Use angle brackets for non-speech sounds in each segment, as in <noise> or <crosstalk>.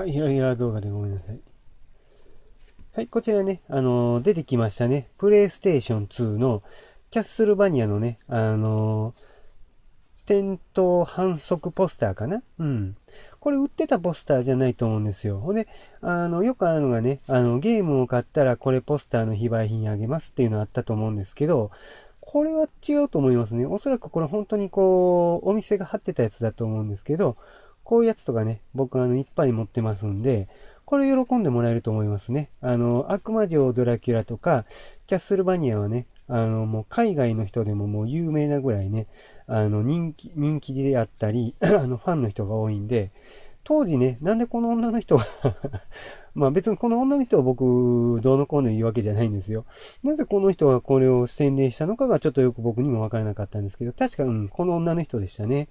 あ、ひらひら動画でごめんなさい。はい、こちらね、あのー、出てきましたね。プレイステーション2のキャッスルバニアのね、あのー、店頭反則ポスターかなうん。これ売ってたポスターじゃないと思うんですよ。ほんで、あの、よくあるのがね、あの、ゲームを買ったらこれポスターの非売品あげますっていうのあったと思うんですけど、これは違うと思いますね。おそらくこれ本当にこう、お店が貼ってたやつだと思うんですけど、こういうやつとかね、僕あの、いっぱい持ってますんで、これ喜んでもらえると思いますね。あの、悪魔城ドラキュラとか、キャッスルバニアはね、あの、もう海外の人でももう有名なぐらいね、あの、人気、人気であったり、<clears throat> あの、ファンの人が多いんで、当時ね、なんでこの女の人が <laughs> まあ別にこの女の人は僕、どうのこうの言うわけじゃないんですよ。なぜこの人がこれを宣伝したのかがちょっとよく僕にもわからなかったんですけど、確か、うん、この女の人でしたね。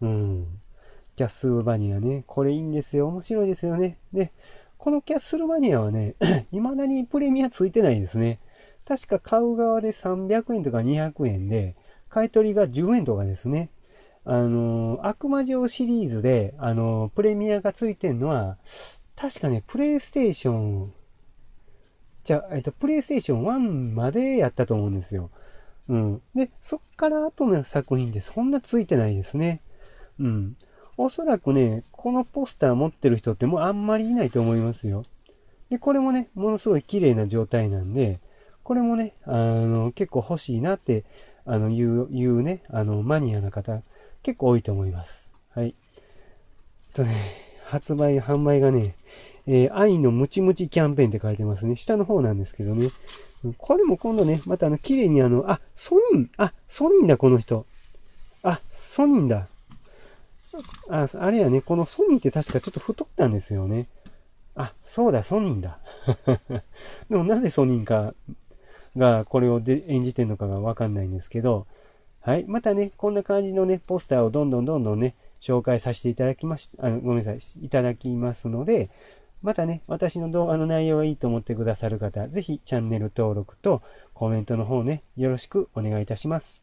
うん。キャッスルバニアね。これいいんですよ。面白いですよね。で、このキャッスルバニアはね、<clears throat> 未だにプレミアついてないですね。確か買う側で300円とか200円で、買い取りが10円とかですね。あのー、悪魔城シリーズで、あのー、プレミアがついてんのは、確かね、プレイステーション、じゃ、えっと、プレイステーション1までやったと思うんですよ。うん。で、そっから後の作品ってそんなついてないですね。うん。おそらくね、このポスター持ってる人ってもうあんまりいないと思いますよ。で、これもね、ものすごい綺麗な状態なんで、これもね、あの、結構欲しいなって、あの、言う、言うね、あの、マニアな方、結構多いと思います。はい。とね、発売、販売がね、えー、愛のムチムチキャンペーンって書いてますね。下の方なんですけどね。これも今度ね、またあの、綺麗にあの、あ、ソニン、あ、ソニンだ、この人。あ、ソニンだ。あ、あれやね、このソニーって確かちょっと太ったんですよね。あ、そうだ、ソニーだ。<laughs> でもなぜソニーかがこれをで演じてるのかがわかんないんですけど、はい。またね、こんな感じのね、ポスターをどんどんどんどんね、紹介させていただきまし、あの、ごめんなさい、いただきますので、またね、私の動画の内容がいいと思ってくださる方、ぜひチャンネル登録とコメントの方ね、よろしくお願いいたします。